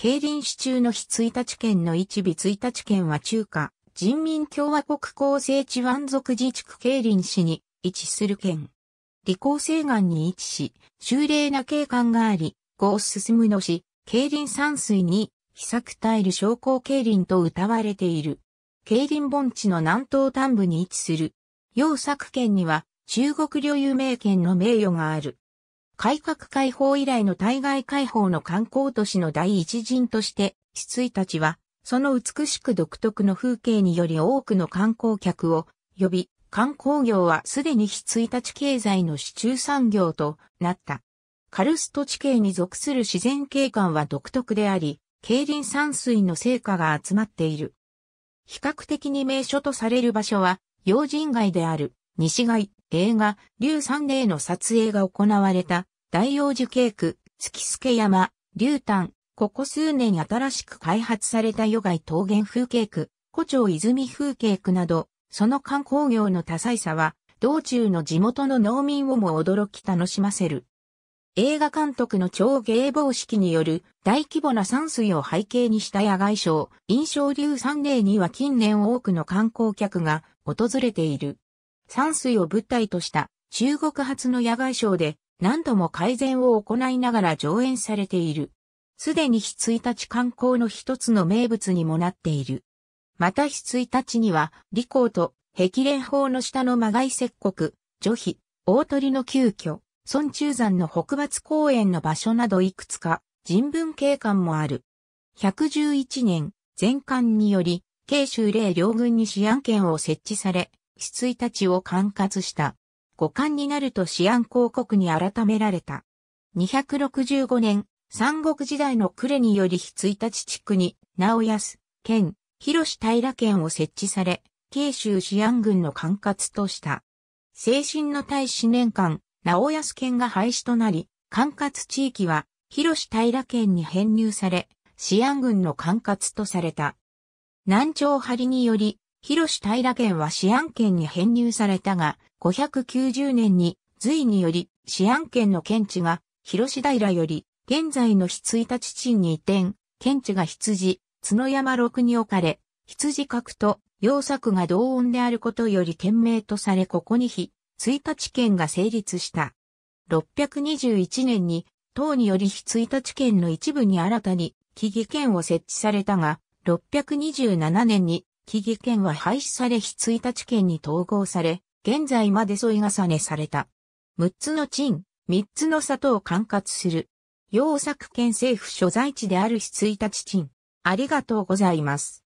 競輪市中の日1日県の一尾1日県は中華人民共和国構成地湾族自治区競輪市に位置する県。理工西岸に位置し、秀麗な景観があり、ゴ進むのし、競輪山水に、秘作耐える商工競輪と謳われている。競輪盆地の南東端部に位置する。洋作県には、中国領有名県の名誉がある。改革開放以来の対外開放の観光都市の第一陣として、七意たちは、その美しく独特の風景により多くの観光客を呼び、観光業はすでに七意たち経済の支柱産業となった。カルスト地形に属する自然景観は独特であり、競輪山水の成果が集まっている。比較的に名所とされる場所は、要人街である、西街、映画、竜三霊の撮影が行われた、大王寺渓区、月助山、竜丹、ここ数年新しく開発されたガ外桃源風景区、古町泉風景区など、その観光業の多彩さは、道中の地元の農民をも驚き楽しませる。映画監督の超芸防式による大規模な山水を背景にした野外賞、印象流三霊には近年多くの観光客が訪れている。山水を舞台とした中国発の野外ショーで何度も改善を行いながら上演されている。すでに日一日観光の一つの名物にもなっている。また日一日には、李光と壁蓮法の下の魔外石国、女妃、大鳥の急遽、孫中山の北伐公園の場所などいくつか人文景観もある。111年、全館により、慶州令両軍に治安権を設置され、失意たちを管轄した。五冠になると治安公国に改められた。265年、三国時代の呉により筆たち地区に、直安、県、広平県を設置され、慶州治安軍の管轄とした。精神の大使年間、直安県が廃止となり、管轄地域は、広平県に編入され、治安軍の管轄とされた。南朝張により、広平県は市安県に編入されたが、590年に隋により市安県の県地が広平より現在の羊立鎮に移転、県地が羊、角山六に置かれ、羊角と洋作が同音であることより県名とされここに日、1日県が成立した。621年に、党により非1日県の一部に新たに、木々県を設置されたが、627年に木木県は廃止され非1日県に統合され、現在まで添い重ねされた。6つの鎮、3つの里を管轄する。洋作県政府所在地である非1日鎮。ありがとうございます。